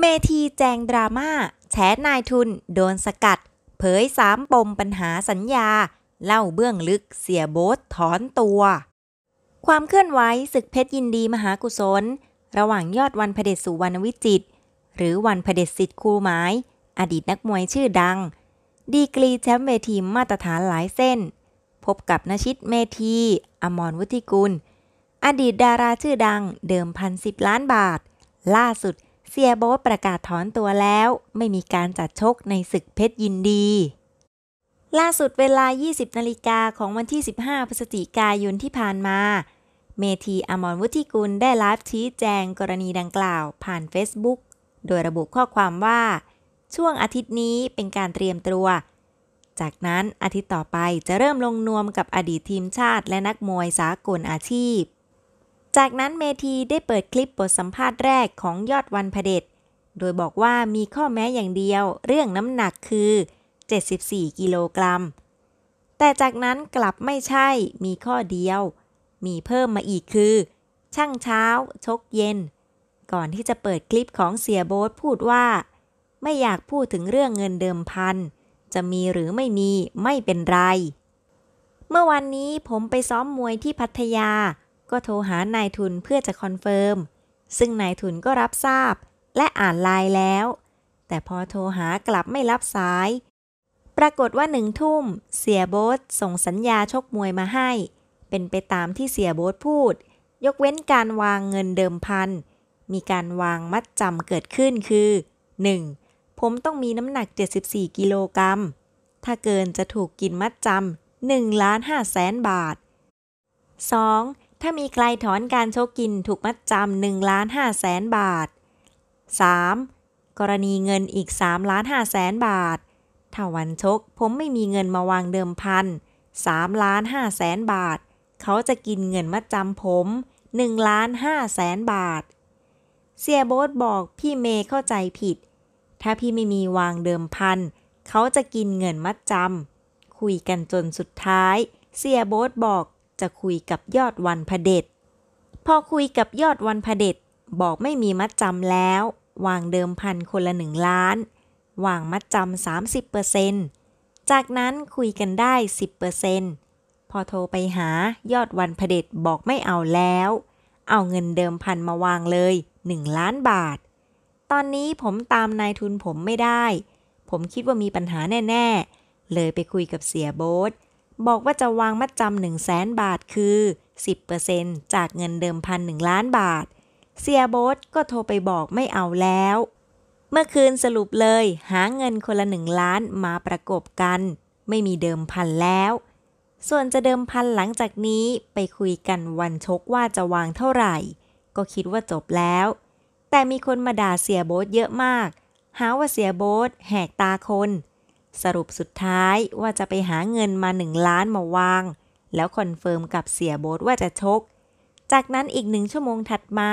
เมทีแจงดราม่าแฉนายทุน โดนสกัด เผยสามปมปัญหาสัญญา เล่าเบื้องลึกเสียโบสถอนตัว ความเคลื่อนไหวศึกเพชรยินดีมหากุศล ระหว่างยอดวันพเดชสุวรรณวิจิต หรือวันพเดชสิทธิ์ครูหมาย อดีตนักมวยชื่อดัง ดีกรีแชมป์เวทีมาตรฐานหลายเส้น พบกับนชิตเมธีอมรวุฒิกุล อดีตดาราชื่อดังเดิมพันสิบล้านบาท ล่าสุดเสียโบ๊ทประกาศถอนตัวแล้ว ไม่มีการจัดชกในศึกเพชรยินดี ล่าสุดเวลา 20 นาฬิกาของวันที่ 15 พฤศจิกายนที่ผ่านมา เมธีอมรวุฒิกุลได้ไลฟ์ชี้แจงกรณีดังกล่าว ผ่าน Facebook โดยระบุข้อความว่า ช่วงอาทิตย์นี้เป็นการเตรียมตัว จากนั้นอาทิตย์ต่อไปจะเริ่มลงนวมกับอดีตทีมชาติและนักมวยสากลอาชีพจากนั้นเมธีได้เปิดคลิปบทสัมภาษณ์แรกของยอดวันพเด็จ โดยบอกว่ามีข้อแม้อย่างเดียวเรื่องน้ำหนักคือ 74 กิโลกรัม แต่จากนั้นกลับไม่ใช่ มีข้อเดียว มีเพิ่มมาอีกคือ ช่างเช้า ชกเย็น ก่อนที่จะเปิดคลิปของเสียโบ๊ทพูดว่า ไม่อยากพูดถึงเรื่องเงินเดิมพัน จะมีหรือไม่มีไม่เป็นไร เมื่อวันนี้ผมไปซ้อมมวยที่พัทยาก็โทรหานายทุนเพื่อจะคอนเฟิร์ม ซึ่งนายทุนก็รับทราบ และอ่านไลน์แล้ว แต่พอโทรหากลับไม่รับสาย ปรากฏว่าหนึ่งทุ่มเสียโบสส่งสัญญาชกมวยมาให้ เป็นไปตามที่เสียโบสพูด ยกเว้นการวางเงินเดิมพันมีการวางมัดจำเกิดขึ้นคือ 1. ผมต้องมีน้ำหนัก 74 กิโลกรัมถ้าเกินจะถูกกินมัดจำ1ล้าน5แสนบาท 2. ถ้ามีใครถอนการโชกกินถูกมัดจำหนึ่งล้านห้าแสนบาท 3. กรณีเงินอีก3ล้านห้าแสนบาท ถ้าวันชกผมไม่มีเงินมาวางเดิมพัน3ล้านห้าแสนบาท เขาจะกินเงินมัดจำผม1ล้านห้าแสนบาทเสียโบสบอกพี่เมย์เข้าใจผิด ถ้าพี่ไม่มีวางเดิมพัน เขาจะกินเงินมัดจำ คุยกันจนสุดท้ายเสียโบสบอกจะคุยกับยอดวันพเดชพอคุยกับยอดวันพเดชบอกไม่มีมัดจำแล้ว วางเดิมพันคนละหนึ่งล้านวางมัดจำา30%จากนั้นคุยกันได้10%พอโทรไปหายอดวันพเดชบอกไม่เอาแล้ว เอาเงินเดิมพันมาวางเลย1ล้านบาท ตอนนี้ผมตามนายทุนผมไม่ได้ ผมคิดว่ามีปัญหาแน่ ๆ เลยไปคุยกับเสียโบ๊ทบอกว่าจะวางมัดจำหนึ่งแสนบาทคือ 10%จากเงินเดิมพันหนึ่งล้านบาท เสียโบสก็โทรไปบอกไม่เอาแล้ว เมื่อคืนสรุปเลยหาเงินคนละหนึ่งล้านมาประกบกัน ไม่มีเดิมพันแล้ว ส่วนจะเดิมพันหลังจากนี้ไปคุยกันวันชกว่าจะวางเท่าไหร่ ก็คิดว่าจบแล้ว แต่มีคนมาด่าเสียโบ๊ทเยอะมาก หาว่าเสียโบ๊ทแหกตาคนสรุปสุดท้ายว่าจะไปหาเงินมาหนึ่งล้านมาวาง แล้วคอนเฟิร์มกับเสียโบสว่าจะชก จากนั้นอีกหนึ่งชั่วโมงถัดมา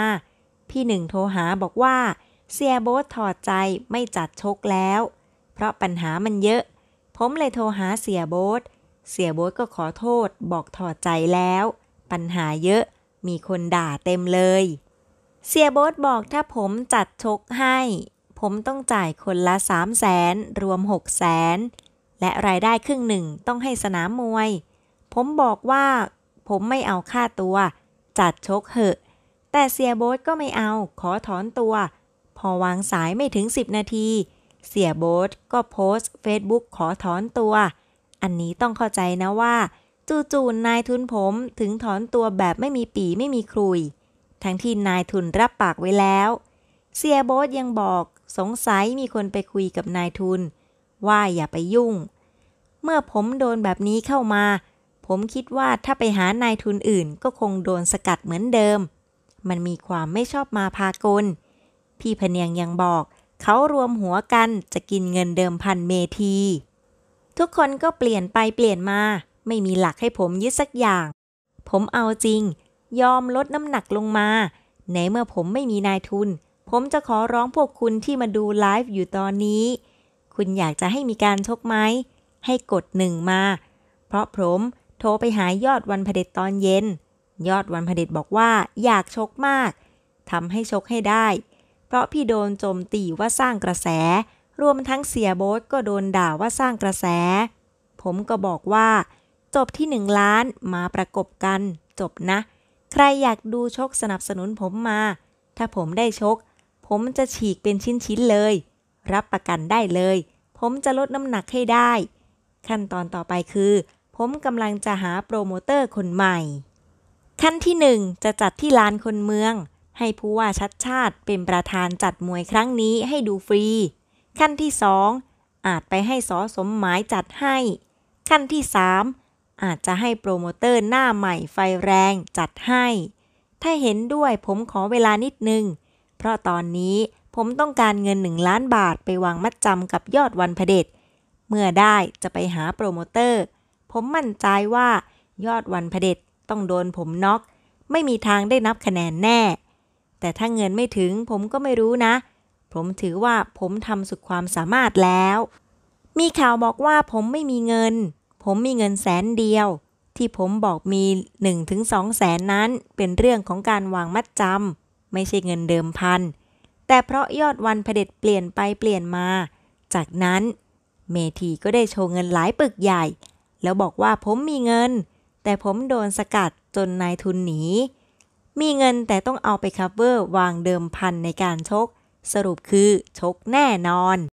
พี่หนึ่งโทรหาบอกว่าเสียโบสถอดใจไม่จัดชกแล้ว เพราะปัญหามันเยอะ ผมเลยโทรหาเสียโบสเสียโบสก็ขอโทษบอกถอดใจแล้ว ปัญหาเยอะมีคนด่าเต็มเลย เสียโบสบอกถ้าผมจัดชกให้ผมต้องจ่ายคนละ 3 0 0แสนรวม 6 0แสนและรายได้ครึ่งหนึ่งต้องให้สนามมวย ผมบอกว่า ผมไม่เอาค่าตัว จัดชกเหอะ แต่เสียโบ๊ทก็ไม่เอาขอถอนตัว พอวางสายไม่ถึง 10 นาที เสียโบ๊ทก็โพสต์เฟซบุ๊กขอถอนตัว อันนี้ต้องเข้าใจนะว่า จู่ๆนายทุนผมถึงถอนตัวแบบไม่มีปีไม่มีครุย ทั้งที่นายทุนรับปากไว้แล้วเสียโบ๊ทยังบอกสงสัยมีคนไปคุยกับนายทุน ว่าอย่าไปยุ่ง เมื่อผมโดนแบบนี้เข้ามา ผมคิดว่าถ้าไปหานายทุนอื่น ก็คงโดนสกัดเหมือนเดิม มันมีความไม่ชอบมาพากล พี่พเนียงยังบอก เขารวมหัวกันจะกินเงินเดิมพันเมที ทุกคนก็เปลี่ยนไปเปลี่ยนมา ไม่มีหลักให้ผมยึดสักอย่าง ผมเอาจริงยอมลดน้ำหนักลงมาไหนเมื่อผมไม่มีนายทุนผมจะขอร้องพวกคุณที่มาดูไลฟ์อยู่ตอนนี้ คุณอยากจะให้มีการชกไหมให้กดหนึ่งมา เพราะผมโทรไปหายอดวันพเด็จตอนเย็น ยอดวันพเด็จบอกว่าอยากชกมาก ทำให้ชกให้ได้ เพราะพี่โดนโจมตีว่าสร้างกระแส รวมทั้งเสียโบ๊ทก็โดนด่าว่าสร้างกระแส ผมก็บอกว่า จบที่หนึ่งล้านมาประกบกันจบนะ ใครอยากดูชกสนับสนุนผมมา ถ้าผมได้ชกผมจะฉีกเป็นชิ้นๆ เลย รับประกันได้เลย ผมจะลดน้ำหนักให้ได้ ขั้นตอนต่อไปคือ ผมกำลังจะหาโปรโมเตอร์คนใหม่ ขั้นที่ 1 จะจัดที่ลานคนเมือง ให้ผู้ว่าชัดชาติเป็นประธานจัดมวยครั้งนี้ให้ดูฟรี ขั้นที่ 2 อาจไปให้สอสมหมายจัดให้ ขั้นที่ 3 อาจจะให้โปรโมเตอร์หน้าใหม่ไฟแรงจัดให้ ถ้าเห็นด้วยผมขอเวลานิดนึงเพราะตอนนี้ผมต้องการเงินหนึ่งล้านบาทไปวางมัดจำกับยอดวันพเดชเมื่อได้จะไปหาโปรโมเตอร์ ผมมั่นใจว่า ยอดวันพเดชต้องโดนผมน็อก ไม่มีทางได้นับคะแนนแน่ แต่ถ้าเงินไม่ถึงผมก็ไม่รู้นะ ผมถือว่าผมทำสุดความสามารถแล้ว มีข่าวบอกว่าผมไม่มีเงิน ผมมีเงินแสนเดียว ที่ผมบอกมี1-2ถึงสองแสนนั้นเป็นเรื่องของการวางมัดจำไม่ใช่เงินเดิมพัน แต่เพราะยอดวันเผด็จเปลี่ยนไปเปลี่ยนมา จากนั้นเมธีก็ได้โชว์เงินหลายปึกใหญ่ แล้วบอกว่าผมมีเงิน แต่ผมโดนสกัดจนนายทุนหนี มีเงินแต่ต้องเอาไปคัฟเวอร์ วางเดิมพันในการชก สรุปคือชกแน่นอน